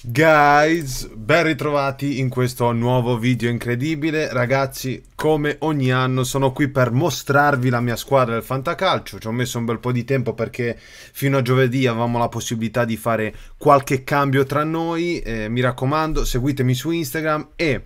Guys, ben ritrovati in questo nuovo video incredibile. Ragazzi, come ogni anno sono qui per mostrarvi la mia squadra del fantacalcio. Ci ho messo un bel po' di tempo perché fino a giovedì avevamo la possibilità di fare qualche cambio tra noi. Eh, mi raccomando, seguitemi su Instagram e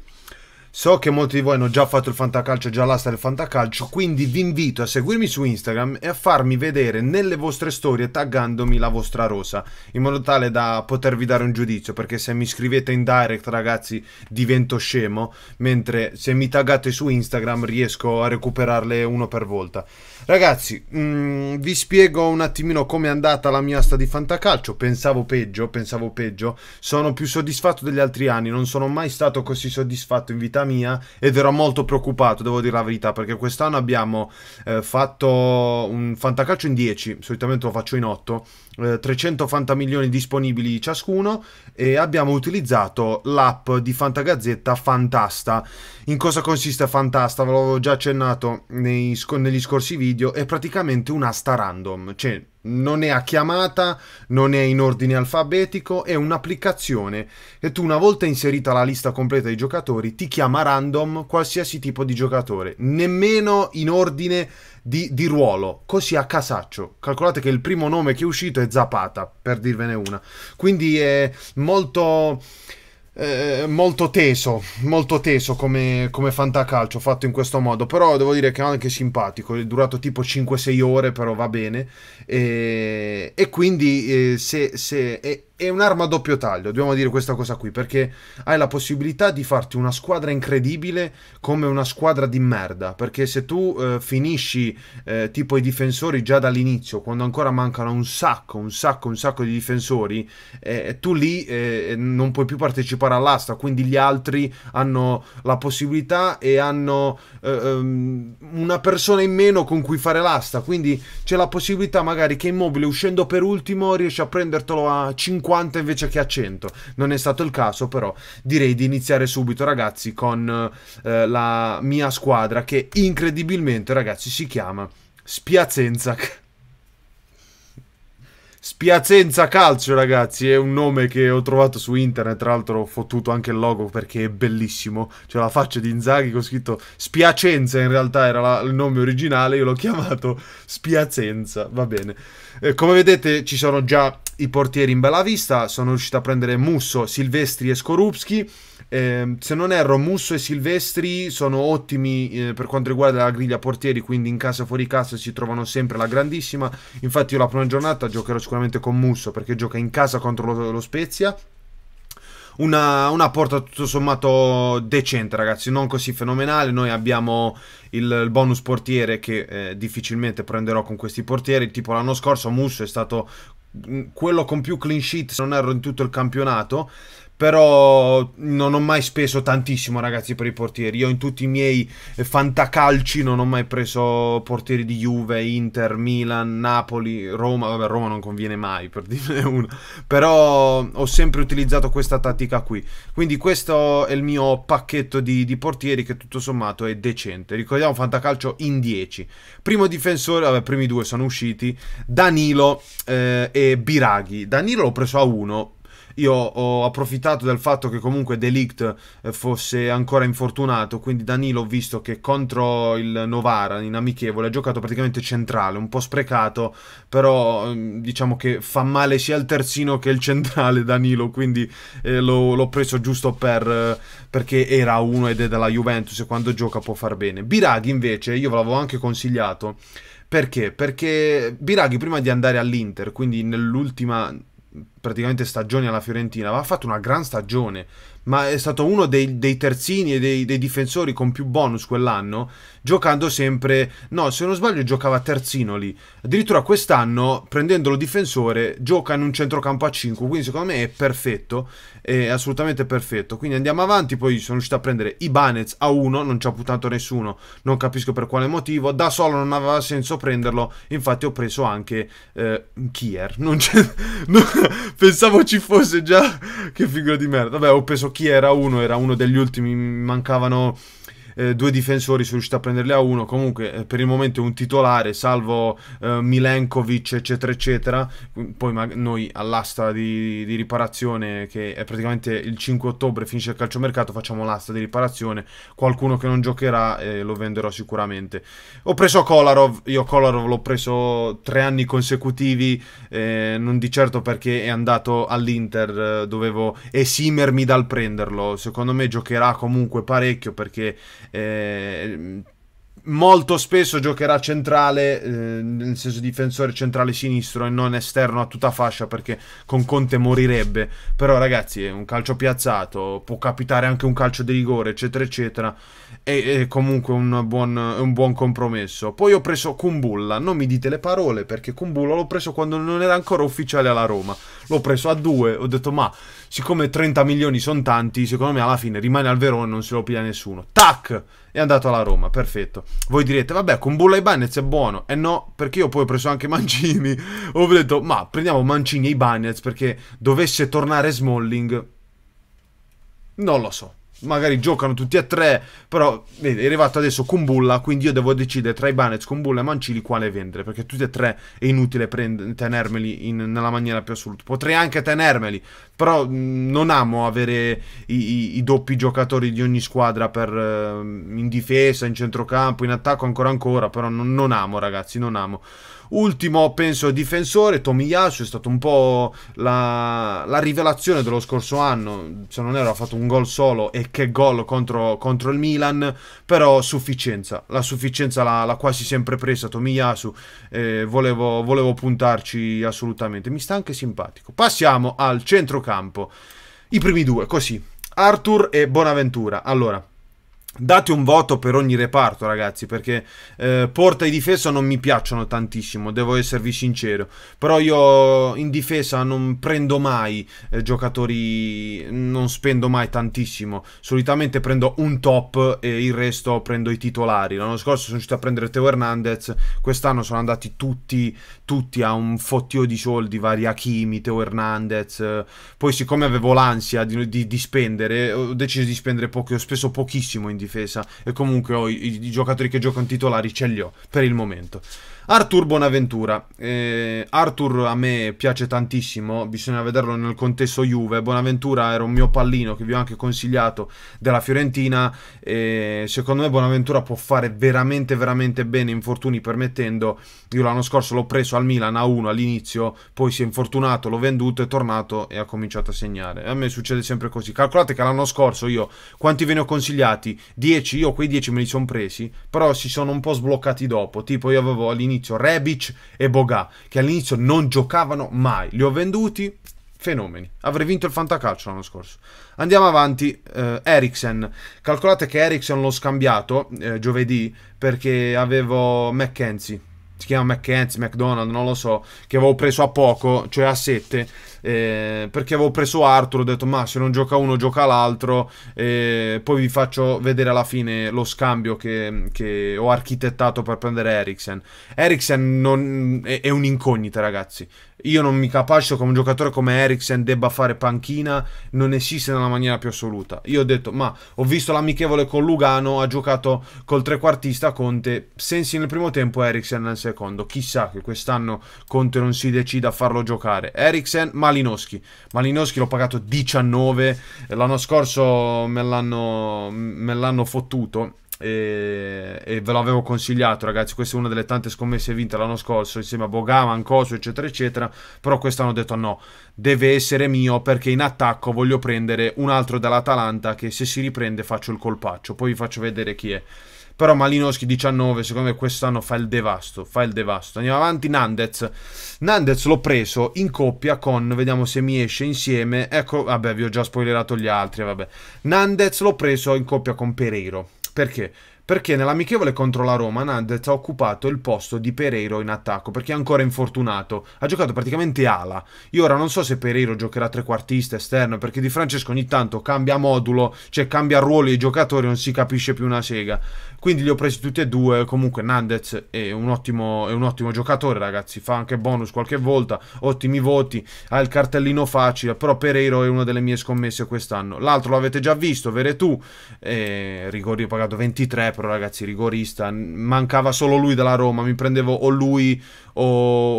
So che molti di voi hanno già fatto il fantacalcio, già l'asta del fantacalcio, quindi vi invito a seguirmi su Instagram e a farmi vedere nelle vostre storie taggandomi la vostra rosa, in modo tale da potervi dare un giudizio, perché se mi scrivete in direct ragazzi divento scemo, mentre se mi taggate su Instagram riesco a recuperarle uno per volta. Ragazzi, mh, mm, vi spiego un attimino come è andata la mia asta di fantacalcio, pensavo peggio, pensavo peggio, sono più soddisfatto degli altri anni, non sono mai stato così soddisfatto invitato vita mia ed ero molto preoccupato, devo dire la verità, perché quest'anno abbiamo eh, fatto un fantacalcio in 10, solitamente lo faccio in 8, eh, 300 fantamilioni disponibili ciascuno e abbiamo utilizzato l'app di Fantagazzetta Fantasta. In cosa consiste Fantasta? Ve l'avevo già accennato nei, negli scorsi video, è praticamente un'asta random, cioè non è a chiamata, non è in ordine alfabetico, è un'applicazione che tu una volta inserita la lista completa dei giocatori ti chiama random qualsiasi tipo di giocatore, nemmeno in ordine di, di ruolo, così a casaccio. Calcolate che il primo nome che è uscito è Zapata, per dirvene una. Quindi è molto eh, molto teso, molto teso come, come fantacalcio fatto in questo modo, però devo dire che è anche simpatico, è durato tipo 5-6 ore, però va bene, e, e quindi eh, se, se eh, è un'arma a doppio taglio, dobbiamo dire questa cosa qui, perché hai la possibilità di farti una squadra incredibile come una squadra di merda, perché se tu eh, finisci eh, tipo i difensori già dall'inizio, quando ancora mancano un sacco, un sacco, un sacco di difensori, eh, tu lì eh, eh, non puoi più partecipare all'asta, quindi gli altri hanno la possibilità e hanno um, una persona in meno con cui fare l'asta, quindi c'è la possibilità magari che immobile uscendo per ultimo riesci a prendertelo a 50 50 invece che a 100. Non è stato il caso, però direi di iniziare subito, ragazzi, con eh, la mia squadra che incredibilmente, ragazzi, si chiama Spiazenza. Spiazenza Calcio, ragazzi, è un nome che ho trovato su internet, tra l'altro ho fottuto anche il logo perché è bellissimo, c'è la faccia di Inzaghi con scritto Spiacenza, in realtà era la, il nome originale, io l'ho chiamato Spiazenza, va bene. Eh, come vedete ci sono già i portieri in bella vista, sono riuscito a prendere Musso, Silvestri e Skorupski. Eh, se non erro, Musso e Silvestri sono ottimi eh, per quanto riguarda la griglia portieri, quindi in casa fuori casa si trovano sempre la grandissima. Infatti io la prima giornata giocherò sicuramente con Musso perché gioca in casa contro lo, lo Spezia una, una, porta tutto sommato decente, ragazzi, non così fenomenale. Noi abbiamo il, il bonus portiere che eh, difficilmente prenderò con questi portieri. Tipo l'anno scorso Musso è stato mm, quello con più clean sheet, se non erro, in tutto il campionato però non ho mai speso tantissimo ragazzi per i portieri, io in tutti i miei fantacalci non ho mai preso portieri di Juve, Inter, Milan, Napoli, Roma, vabbè Roma non conviene mai per dirne uno, però ho sempre utilizzato questa tattica qui, quindi questo è il mio pacchetto di, di portieri che tutto sommato è decente, ricordiamo fantacalcio in 10, primo difensore, vabbè primi due sono usciti, Danilo eh, e Biraghi, Danilo l'ho preso a 1, io ho approfittato del fatto che comunque Delict eh, fosse ancora infortunato, quindi Danilo ho visto che contro il Novara in amichevole ha giocato praticamente centrale, un po' sprecato, però mm, diciamo che fa male sia il terzino che il centrale Danilo, quindi eh, l'ho, l'ho, preso giusto per, eh, perché era uno ed è della Juventus e quando gioca può far bene. Biraghi invece, io ve l'avevo anche consigliato, perché? Perché Biraghi prima di andare all'Inter, quindi nell'ultima praticamente stagioni alla Fiorentina, aveva fatto una gran stagione ma è stato uno dei, dei terzini e dei, dei, difensori con più bonus quell'anno, giocando sempre, no se non sbaglio giocava terzino lì, addirittura quest'anno prendendolo difensore gioca in un centrocampo a 5, quindi secondo me è perfetto, è assolutamente perfetto, quindi andiamo avanti, poi sono riuscito a prendere Ibanez a 1, non ci ha puttato nessuno, non capisco per quale motivo, da solo non aveva senso prenderlo, infatti ho preso anche eh, Kier, non c'è... No, pensavo ci fosse già, che figura di merda, vabbè ho preso chi era uno, era uno degli ultimi, mancavano eh, due difensori sono riusciti a prenderli a uno, comunque eh, per il momento è un titolare, salvo eh, Milenkovic, eccetera, eccetera. Poi ma- noi all'asta di, di, riparazione, che è praticamente il 5 ottobre, finisce il calciomercato, facciamo l'asta di riparazione, qualcuno che non giocherà eh, lo venderò sicuramente. Ho preso Kolarov, io Kolarov l'ho preso tre anni consecutivi, eh, non di certo perché è andato all'Inter, dovevo esimermi dal prenderlo. Secondo me giocherà comunque parecchio perché eh, molto spesso giocherà centrale, eh, nel senso difensore centrale sinistro e non esterno a tutta fascia perché con Conte morirebbe. Però ragazzi, è un calcio piazzato, può capitare anche un calcio di rigore, eccetera, eccetera. È, è comunque un buon, un buon, compromesso. Poi ho preso Kumbulla, non mi dite le parole perché Kumbulla l'ho preso quando non era ancora ufficiale alla Roma. L'ho preso a due, ho detto ma siccome 30 milioni sono tanti, secondo me alla fine rimane al Verona e non se lo piglia nessuno. Tac! È andato alla Roma, perfetto. Voi direte, vabbè, con Bulla e Ibanez è buono. E no, perché io poi ho preso anche Mancini. ho detto, ma prendiamo Mancini e Ibanez perché dovesse tornare Smalling. Non lo so magari giocano tutti e tre, però vedi, è arrivato adesso Kumbulla, quindi io devo decidere tra Ibanez, Kumbulla e Mancini quale vendere, perché tutti e tre è inutile prend- tenermeli in, nella maniera più assoluta. Potrei anche tenermeli, però mm, non amo avere i, i, i, doppi giocatori di ogni squadra per, ehm, in difesa, in centrocampo, in attacco, ancora ancora. Però non, non amo, ragazzi, non amo. Ultimo, penso, difensore, Tomiyasu, è stato un po' la, la, rivelazione dello scorso anno, se non ero ha fatto un gol solo e che gol contro, contro, il Milan, però sufficienza, la sufficienza l'ha, quasi sempre presa Tomiyasu, eh, volevo, volevo puntarci assolutamente, mi sta anche simpatico. Passiamo al centrocampo centrocampo. I primi due, così. Arthur e Bonaventura. Allora, Date un voto per ogni reparto, ragazzi, perché eh, porta e difesa non mi piacciono tantissimo, devo esservi sincero. Però io in difesa non prendo mai eh, giocatori, non spendo mai tantissimo. Solitamente prendo un top e il resto prendo i titolari. L'anno scorso sono riuscito a prendere Teo Hernandez, quest'anno sono andati tutti, tutti a un fottio di soldi, vari Hakimi, Teo Hernandez. Poi siccome avevo l'ansia di, di, di spendere, ho deciso di spendere poco, ho speso pochissimo in difesa difesa e comunque ho i, i, i giocatori che giocano titolari ce li ho per il momento. Arthur Bonaventura. Eh, Arthur a me piace tantissimo, bisogna vederlo nel contesto Juve. Bonaventura era un mio pallino che vi ho anche consigliato della Fiorentina. Eh, secondo me Bonaventura può fare veramente, veramente bene, infortuni permettendo. Io l'anno scorso l'ho preso al Milan a 1 all'inizio, poi si è infortunato, l'ho venduto, è tornato e ha cominciato a segnare. A me succede sempre così. Calcolate che l'anno scorso io quanti ve ne ho consigliati? 10, io quei 10 me li sono presi, però si sono un po' sbloccati dopo. Tipo io avevo all'inizio all'inizio Rebic e Boga, che all'inizio non giocavano mai. Li ho venduti, fenomeni. Avrei vinto il fantacalcio l'anno scorso. Andiamo avanti, eh, Eriksen. Calcolate che Eriksen l'ho scambiato eh, giovedì perché avevo McKenzie si chiama McKenzie, McDonald, non lo so, che avevo preso a poco, cioè a 7, eh, perché avevo preso Arthur, ho detto ma se non gioca uno gioca l'altro, eh, poi vi faccio vedere alla fine lo scambio che, che ho architettato per prendere Eriksen. Eriksen non, è, è un'incognita ragazzi, io non mi capisco come un giocatore come Eriksen debba fare panchina, non esiste nella maniera più assoluta. Io ho detto, ma ho visto l'amichevole con Lugano, ha giocato col trequartista Conte, Sensi nel primo tempo, Eriksen nel secondo secondo. Chissà che quest'anno Conte non si decida a farlo giocare. Eriksen, Malinowski. Malinowski l'ho pagato 19, l'anno scorso me l'hanno fottuto e, e, ve l'avevo consigliato ragazzi questa è una delle tante scommesse vinte l'anno scorso insieme a Bogaman, Coso eccetera eccetera però quest'anno ho detto no deve essere mio perché in attacco voglio prendere un altro dall'Atalanta che se si riprende faccio il colpaccio poi vi faccio vedere chi è però Malinowski 19 secondo me quest'anno fa il devasto fa il devasto andiamo avanti Nandez Nandez l'ho preso in coppia con vediamo se mi esce insieme ecco vabbè vi ho già spoilerato gli altri vabbè Nandez l'ho preso in coppia con Pereiro perché? perché nell'amichevole contro la Roma Nandez ha occupato il posto di Pereiro in attacco, perché è ancora infortunato, ha giocato praticamente ala. Io ora non so se Pereiro giocherà trequartista, esterno, perché Di Francesco ogni tanto cambia modulo, cioè cambia ruolo i giocatori, non si capisce più una sega. Quindi li ho presi tutti e due, comunque Nandez è un ottimo, è un ottimo giocatore ragazzi, fa anche bonus qualche volta, ottimi voti, ha il cartellino facile, però Pereiro è una delle mie scommesse quest'anno. L'altro l'avete già visto, Veretù, eh, rigori ho pagato 23, però ragazzi rigorista, mancava solo lui dalla Roma, mi prendevo o lui o,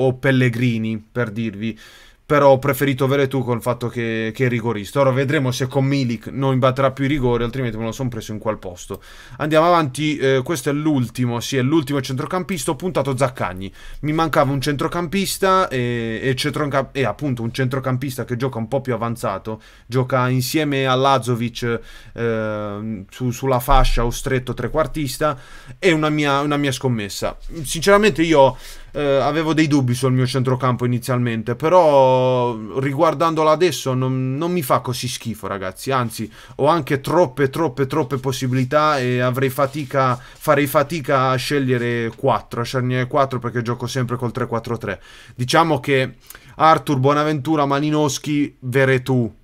o Pellegrini per dirvi però ho preferito avere tu con il fatto che, che, è rigorista. Ora vedremo se con Milik non imbatterà più i rigori, altrimenti me lo sono preso in qual posto. Andiamo avanti, eh, questo è l'ultimo, sì, è l'ultimo centrocampista, ho puntato Zaccagni. Mi mancava un centrocampista e, e, centrocamp e, appunto un centrocampista che gioca un po' più avanzato, gioca insieme a Lazovic eh, su, sulla fascia o stretto trequartista è una mia, una mia scommessa. Sinceramente io eh, avevo dei dubbi sul mio centrocampo inizialmente, però riguardandolo adesso non, non, mi fa così schifo ragazzi, anzi ho anche troppe troppe troppe possibilità e avrei fatica, farei fatica a scegliere 4, a scegliere 4 perché gioco sempre col 3-4-3. Diciamo che Arthur, Bonaventura, Maninowski, Veretù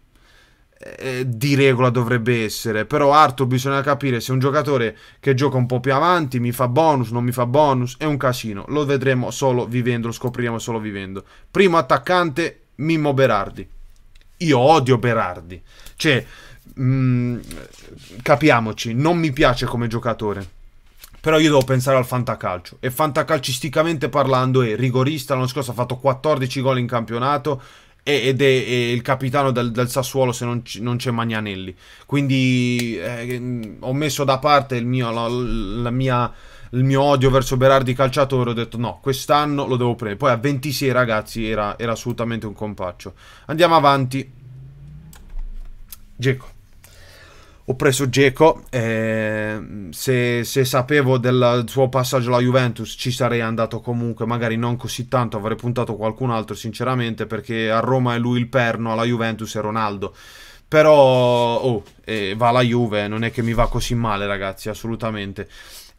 eh, di regola dovrebbe essere. Però Arthur bisogna capire se un giocatore che gioca un po' più avanti mi fa bonus, non mi fa bonus, è un casino. Lo vedremo solo vivendo, lo scopriremo solo vivendo. Primo attaccante, Mimmo Berardi. Io odio Berardi. Cioè, mh, mm, capiamoci, non mi piace come giocatore. Però io devo pensare al fantacalcio. E fantacalcisticamente parlando è rigorista. L'anno scorso ha fatto 14 gol in campionato ed è, il capitano del, del Sassuolo se non, non c'è Magnanelli. Quindi eh, mm, ho messo da parte il mio, la, la mia, il mio odio verso Berardi calciatore. Ho detto no, quest'anno lo devo prendere. Poi a 26 ragazzi era, era assolutamente un compaccio. Andiamo avanti. Geco ho preso Geco. se, se, sapevo del suo passaggio alla Juventus ci sarei andato comunque, magari non così tanto, avrei puntato qualcun altro sinceramente perché a Roma è lui il perno, alla Juventus è Ronaldo. Però oh, eh, va la Juve, non è che mi va così male ragazzi, assolutamente.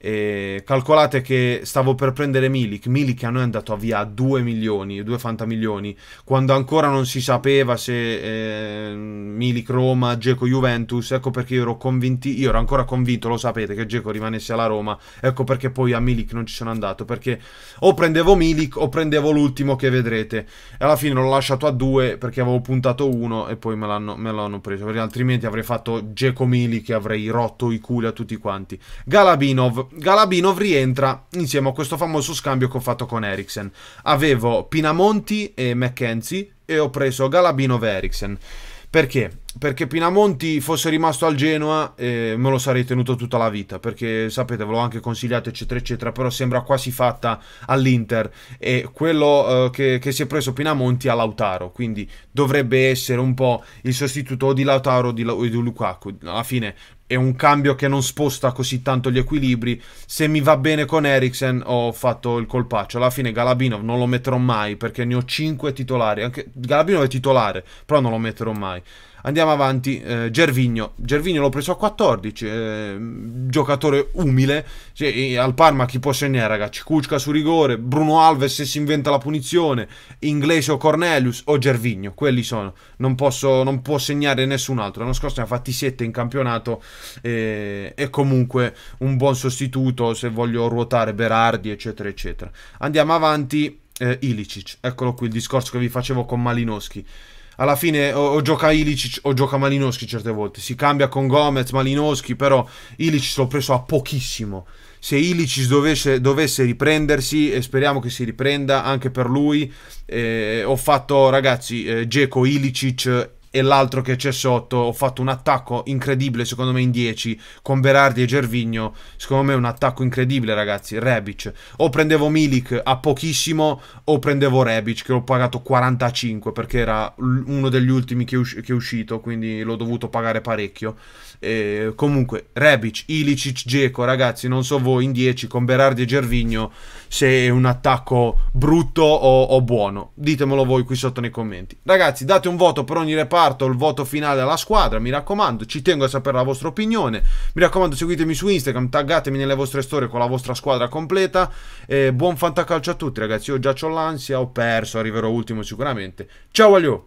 E calcolate che stavo per prendere Milik. Milik a noi è andato via a 2 milioni, 2 fantamilioni, quando ancora non si sapeva se eh, Milik Roma, Geco Juventus. Ecco perché io ero, convinto, io ero ancora convinto, lo sapete, che Geco rimanesse alla Roma. Ecco perché poi a Milik non ci sono andato. Perché o prendevo Milik o prendevo l'ultimo che vedrete. E alla fine l'ho lasciato a 2 perché avevo puntato 1 e poi me l'hanno, preso. Perché altrimenti avrei fatto Geco Milik e avrei rotto i culi a tutti quanti. Galabinov Galabinov rientra insieme a questo famoso scambio che ho fatto con Eriksen. Avevo Pinamonti e McKenzie e ho preso Galabinov e Eriksen. Perché? perché Pinamonti fosse rimasto al Genoa eh, me lo sarei tenuto tutta la vita perché sapete ve l'ho anche consigliato eccetera eccetera però sembra quasi fatta all'Inter e quello eh, che, che, si è preso Pinamonti a Lautaro quindi dovrebbe essere un po' il sostituto o di Lautaro o di, o di Lukaku alla fine è un cambio che non sposta così tanto gli equilibri. Se mi va bene con Eriksen ho fatto il colpaccio. Alla fine Galabinov non lo metterò mai perché ne ho 5 titolari. Anche... Galabinov è titolare, però non lo metterò mai. Andiamo avanti, eh, Gervigno. Gervigno l'ho preso a 14, eh, giocatore umile. Cioè, al Parma chi può segnare, ragazzi? Cucca su rigore, Bruno Alves se si inventa la punizione, Inglese o Cornelius o Gervigno, quelli sono. Non, posso, non può segnare nessun altro. L'anno scorso ne ha fatti 7 in campionato eh, comunque un buon sostituto se voglio ruotare Berardi, eccetera, eccetera. Andiamo avanti, eh, Ilicic. Eccolo qui il discorso che vi facevo con Malinowski alla fine o, o gioca Ilicic o gioca Malinowski certe volte. Si cambia con Gomez, Malinowski, però Ilicic l'ho preso a pochissimo. Se Ilicic dovesse, dovesse riprendersi, e speriamo che si riprenda anche per lui, eh, ho fatto ragazzi eh, Geco, Ilicic e l'altro che c'è sotto. Ho fatto un attacco incredibile, secondo me, in 10 con Berardi e Gervigno. Secondo me è un attacco incredibile, ragazzi. Rebic. O prendevo Milik a pochissimo, o prendevo Rebic, che ho pagato 45 perché era uno degli ultimi che, è uscito, quindi l'ho dovuto pagare parecchio. Eh, comunque, Rebic, Ilicic, Geco, ragazzi, non so voi, in 10 con Berardi e Gervigno, se è un attacco brutto o, o buono. Ditemelo voi qui sotto nei commenti. Ragazzi, date un voto per ogni reparto, il voto finale alla squadra, mi raccomando, ci tengo a sapere la vostra opinione. Mi raccomando, seguitemi su Instagram, taggatemi nelle vostre storie con la vostra squadra completa. Eh, buon fantacalcio a tutti, ragazzi. Io già ho l'ansia, ho perso, arriverò ultimo sicuramente. Ciao, aglio!